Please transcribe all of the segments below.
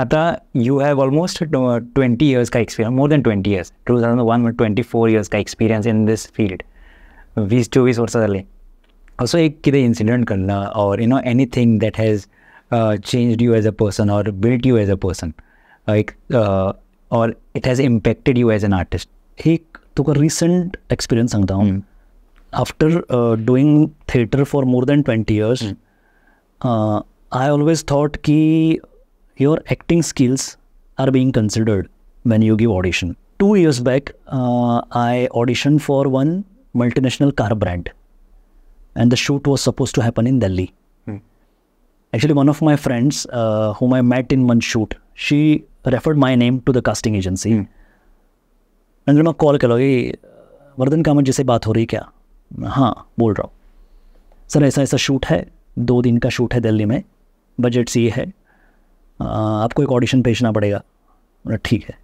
आता you have almost twenty years का experience more than twenty years two thousand one में twenty four years का experience in this field वीस चोवीस वर्सां जालें असो एक कितें इन्सिडंट घडला or you know anything that has changed you as a person or build you as a person एक or it has impacted you as an artist एक तुका रिसंट एक्सपिरियन्स सांगता हांव after doing theatre for more than twenty years I always thought की your acting skills are being considered when you give audition. Two years back, uh, I auditioned for one multinational car brand, and the shoot was supposed to happen in Delhi. Hmm. Actually, one of my friends, uh, whom I met in one shoot, she referred my name to the casting agency. Hmm. And then I call करोगे वर्धन कामत जैसे बात हो रही क्या हाँ बोल रहा हूँ सर ऐसा ऐसा शूट है दो दिन का शूट है दिल्ली में बजट ये है आपको एक ऑडिशन भेजना पड़ेगा बोला ठीक है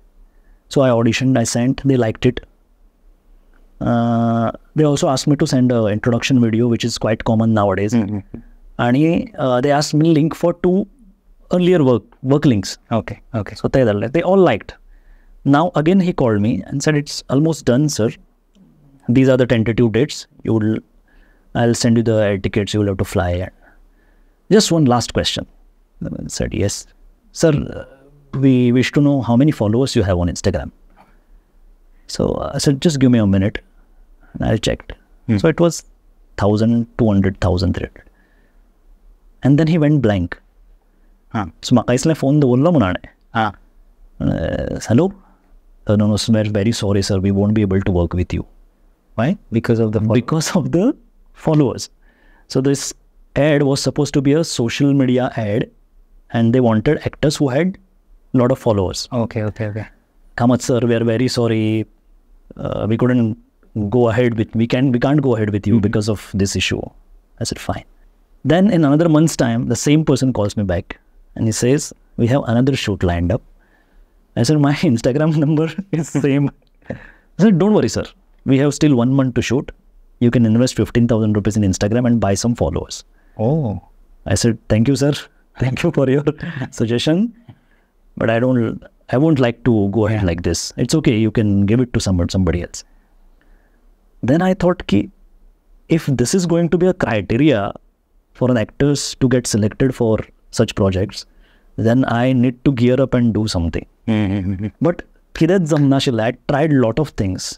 so I audition I sent they like it they also ask me to send introduction video which is quite common nowadays आणि they ask me link for two earlier work work links okay okay so ते जाल्ले they all like now again he called me and said it's almost done sir these are the tentative dates you would I will send you the tickets you will have to fly just one last question said yes Sir, we wish to know how many followers you have on Instagram. So I uh, said, just give me a minute and I checked. Hmm. So it was 1,000, 200, 1,300. And then he went blank. Huh. So Makaisle phone the Ulla Munane. hello? Uh, no, no, sir, very sorry, sir. We won't be able to work with you. Why? Because of the because of the followers. So this ad was supposed to be a social media ad and they wanted actors who had a lot of followers. Okay, okay, okay. Kamath sir, we are very sorry. Uh, we couldn't go ahead with we can we can't go ahead with you mm -hmm. because of this issue. I said fine. Then in another month's time, the same person calls me back and he says we have another shoot lined up. I said my Instagram number is same. I said don't worry, sir. We have still one month to shoot. You can invest fifteen thousand rupees in Instagram and buy some followers. Oh. I said thank you, sir. Thank you for your suggestion, but I don't. I won't like to go ahead like this. It's okay. You can give it to someone, somebody else. Then I thought, ki, if this is going to be a criteria for an actors to get selected for such projects, then I need to gear up and do something. Mm-hmm. but कितेंच जमनाशिल्लें lot of things.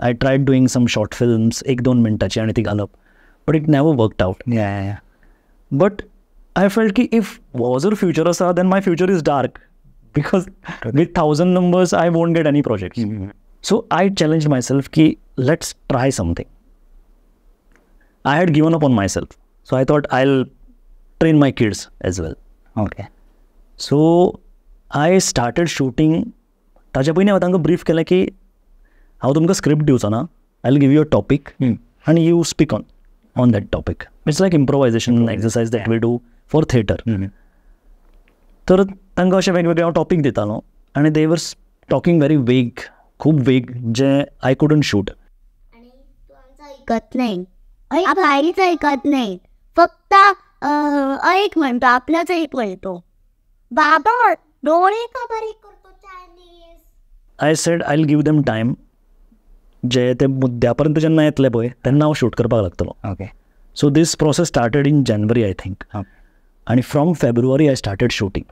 I tried doing some short films, ek films एक दोन मिनटाची आनी ती घालप but it never Yeah, yeah, but. I felt ki if Wowzer future asa, then my future is dark because with thousand numbers I won't get any projects. Hmm, hmm, hmm. So I challenged myself ki let's try something. I had given up on myself, so I thought I'll train my kids as well. Okay. So I started shooting. ताच्या पयलीं हांवें तांकां brief केलें की हांव तुमकां script दिवचो ना I give you a topic and you speak on on that topic. It's like improvisation exercise that we do for theatre तर तांकां अशें वेगवेगळे हांव टॉपीक दितालो आनी दे वर टॉकिंग व्हेरी वेग खूब वेग जे आय कुडंट शूट ऐकत नाही भारीच ऐकत नाही फक्त ऐक म्हणतो आपलाच एक म्हणतो बाबा डोळे का I said I give them time जे ते मुद्द्यापर्यंत जेन्ना येतले पळय तेन्ना हांव शूट करपाक लागतलो okay so this process started in January I think आणि from February I started shooting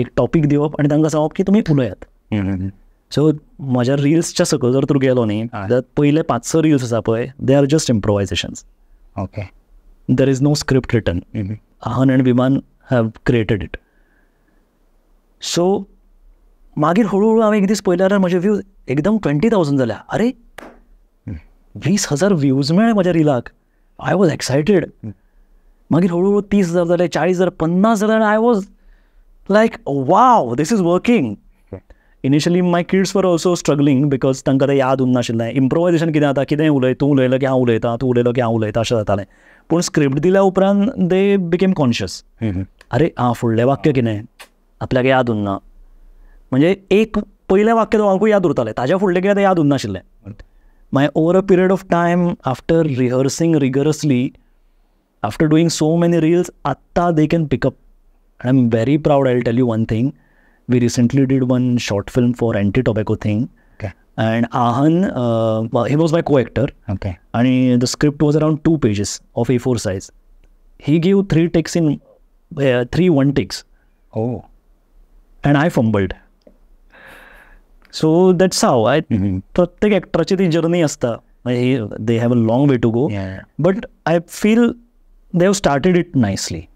एक टॉपिक दिवप आणि तांकां सांगप की तुम्ही उलयात सो म्हज्या रिल्सच्या सकयल जर तूं गेलो न्ही जाल्यार पयले पांच स रिल्स आसा पळय they are just improvisations okay there is no script written आहन एंड विमान हॅव क्रिएटेड इट सो मागीर हळूहळू हांवें एक दीस पळयल्यार म्हजे व्यूज एकदम ट्वेंटी थावजंड जाल्या अरे वीस हजार व्यूज मेळ्ळे म्हज्या रिलाक आय वॉज एक्सायटेड मागीर हळूहळू तीस हजार जाले चाळीस हजार पन्नास हजार I was like wow this is working initially my kids were also struggling because तांकां तें याद उरना आशिल्लें इम्प्रोवायजेशन कितें जाता कितें उलय तूं उलयलो की हांव उलयतां तूं उलयलो की हांव उलयता अशें जातालें पूण स्क्रिप्ट दिल्या उपरांत दे बिकेम कॉन्शियस अरे आं फुडलें वाक्य कितें आपल्याक याद उरना म्हणजे एक पयलें वाक्य दोगांकूय याद उरतालें ताज्या फुडलें कितें तें याद उरनाशिल्लें मागीर over a period of time after rehearsing rigorously after doing so many reels, atta they can pick up. And I'm very proud. I'll tell you one thing. We recently did one short film for anti-tobacco thing. Okay. And Ahan, uh, well, he was my co-actor. Okay. And the script was around two pages of A4 size. He gave three takes in, uh, three one takes. Oh. And I fumbled. So that's how I प्रत्येक ॲक्टराची ती journey They have a long way to go, but I feel they've started it nicely